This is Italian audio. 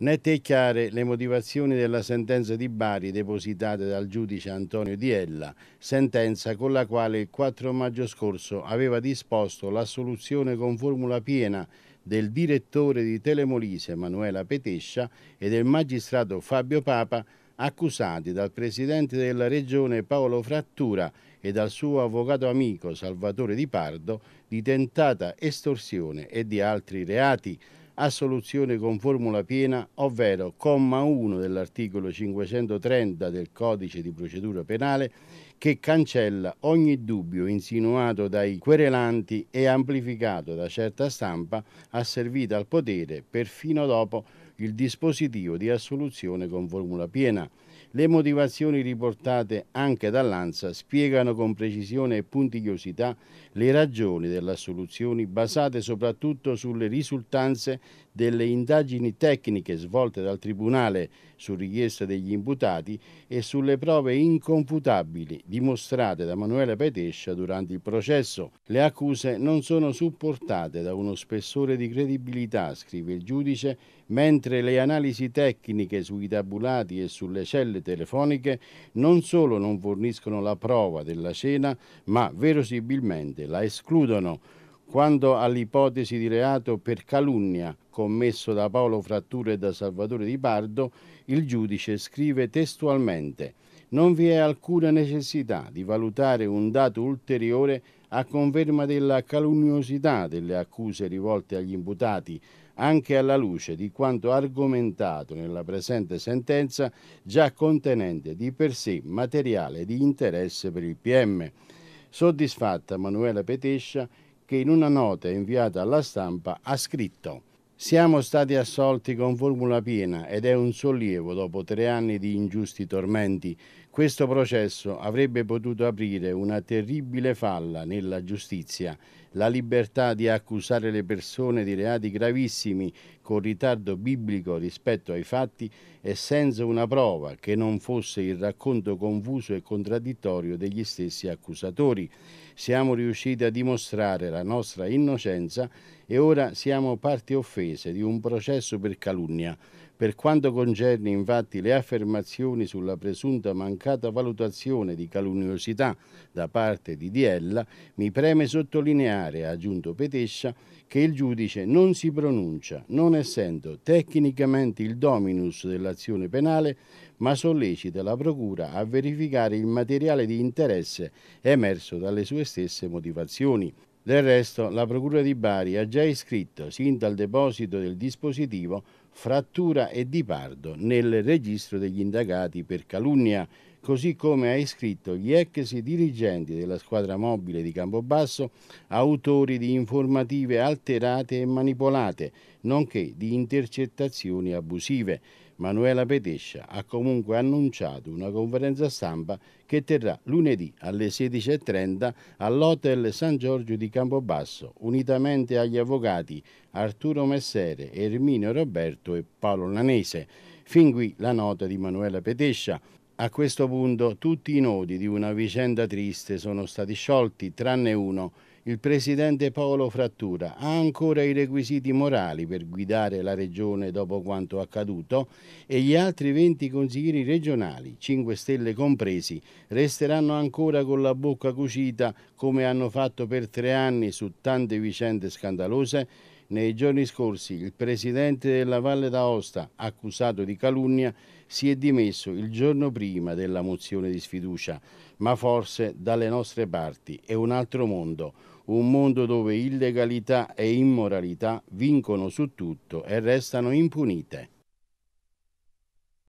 né chiare le motivazioni della sentenza di Bari depositata dal giudice Antonio Diella, sentenza con la quale il 4 maggio scorso aveva disposto l'assoluzione con formula piena del direttore di Telemolise Manuela Petescia e del magistrato Fabio Papa accusati dal presidente della regione Paolo Frattura e dal suo avvocato amico Salvatore Di Pardo di tentata estorsione e di altri reati assoluzione con formula piena, ovvero comma 1 dell'articolo 530 del codice di procedura penale che cancella ogni dubbio insinuato dai querelanti e amplificato da certa stampa asservita al potere perfino dopo il dispositivo di assoluzione con formula piena. Le motivazioni riportate anche dall'ANSA spiegano con precisione e puntigliosità le ragioni delle assoluzioni basate soprattutto sulle risultanze delle indagini tecniche svolte dal Tribunale su richiesta degli imputati e sulle prove inconfutabili dimostrate da Manuela Petescia durante il processo. Le accuse non sono supportate da uno spessore di credibilità, scrive il giudice, mentre mentre le analisi tecniche sui tabulati e sulle celle telefoniche non solo non forniscono la prova della cena, ma verosimilmente la escludono. Quanto all'ipotesi di reato per calunnia commesso da Paolo Frattura e da Salvatore Di Pardo, il giudice scrive testualmente non vi è alcuna necessità di valutare un dato ulteriore a conferma della calunniosità delle accuse rivolte agli imputati, anche alla luce di quanto argomentato nella presente sentenza, già contenente di per sé materiale di interesse per il PM. Soddisfatta Manuela Petescia che in una nota inviata alla stampa ha scritto siamo stati assolti con formula piena ed è un sollievo dopo tre anni di ingiusti tormenti. Questo processo avrebbe potuto aprire una terribile falla nella giustizia, la libertà di accusare le persone di reati gravissimi con ritardo biblico rispetto ai fatti e senza una prova che non fosse il racconto confuso e contraddittorio degli stessi accusatori. Siamo riusciti a dimostrare la nostra innocenza e ora siamo parti offese di un processo per calunnia per quanto concerne infatti le affermazioni sulla presunta mancata valutazione di calunniosità da parte di Diella, mi preme sottolineare, ha aggiunto Petescia, che il giudice non si pronuncia, non essendo tecnicamente il dominus dell'azione penale, ma sollecita la Procura a verificare il materiale di interesse emerso dalle sue stesse motivazioni. Del resto, la Procura di Bari ha già iscritto, sin dal deposito del dispositivo, Frattura e Di Pardo nel registro degli indagati per calunnia così come ha iscritto gli ex dirigenti della squadra mobile di Campobasso, autori di informative alterate e manipolate, nonché di intercettazioni abusive. Manuela Petescia ha comunque annunciato una conferenza stampa che terrà lunedì alle 16.30 all'Hotel San Giorgio di Campobasso, unitamente agli avvocati Arturo Messere, Erminio Roberto e Paolo Lanese. Fin qui la nota di Manuela Petescia. A questo punto tutti i nodi di una vicenda triste sono stati sciolti, tranne uno. Il presidente Paolo Frattura ha ancora i requisiti morali per guidare la regione dopo quanto accaduto e gli altri 20 consiglieri regionali, 5 Stelle compresi, resteranno ancora con la bocca cucita come hanno fatto per tre anni su tante vicende scandalose nei giorni scorsi il presidente della Valle d'Aosta, accusato di calunnia, si è dimesso il giorno prima della mozione di sfiducia, ma forse dalle nostre parti è un altro mondo, un mondo dove illegalità e immoralità vincono su tutto e restano impunite.